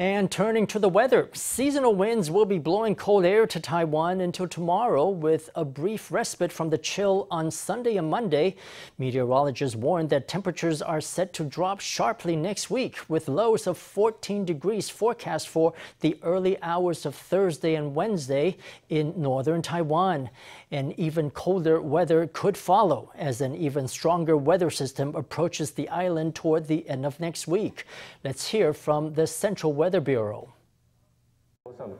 And turning to the weather, seasonal winds will be blowing cold air to Taiwan until tomorrow with a brief respite from the chill on Sunday and Monday. Meteorologists warn that temperatures are set to drop sharply next week with lows of 14 degrees forecast for the early hours of Thursday and Wednesday in northern Taiwan. And even colder weather could follow as an even stronger weather system approaches the island toward the end of next week. Let's hear from the Central Weather Weather Bureau. can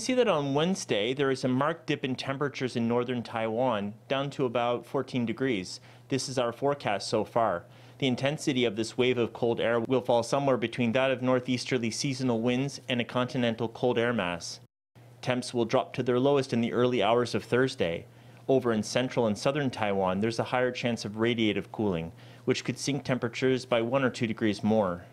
see that on Wednesday there is a marked dip in temperatures in northern Taiwan, down to about 14 degrees. This is our forecast so far. The intensity of this wave of cold air will fall somewhere between that of northeasterly seasonal winds and a continental cold air mass. Temps will drop to their lowest in the early hours of Thursday over in central and southern Taiwan, there's a higher chance of radiative cooling, which could sink temperatures by one or two degrees more.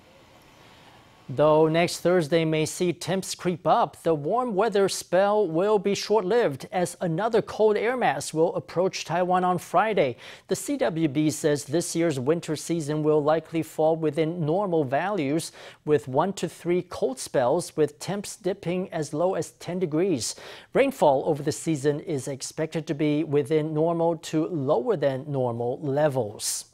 Though next Thursday may see temps creep up, the warm weather spell will be short lived as another cold air mass will approach Taiwan on Friday. The CWB says this year's winter season will likely fall within normal values, with one to three cold spells with temps dipping as low as 10 degrees. Rainfall over the season is expected to be within normal to lower than normal levels.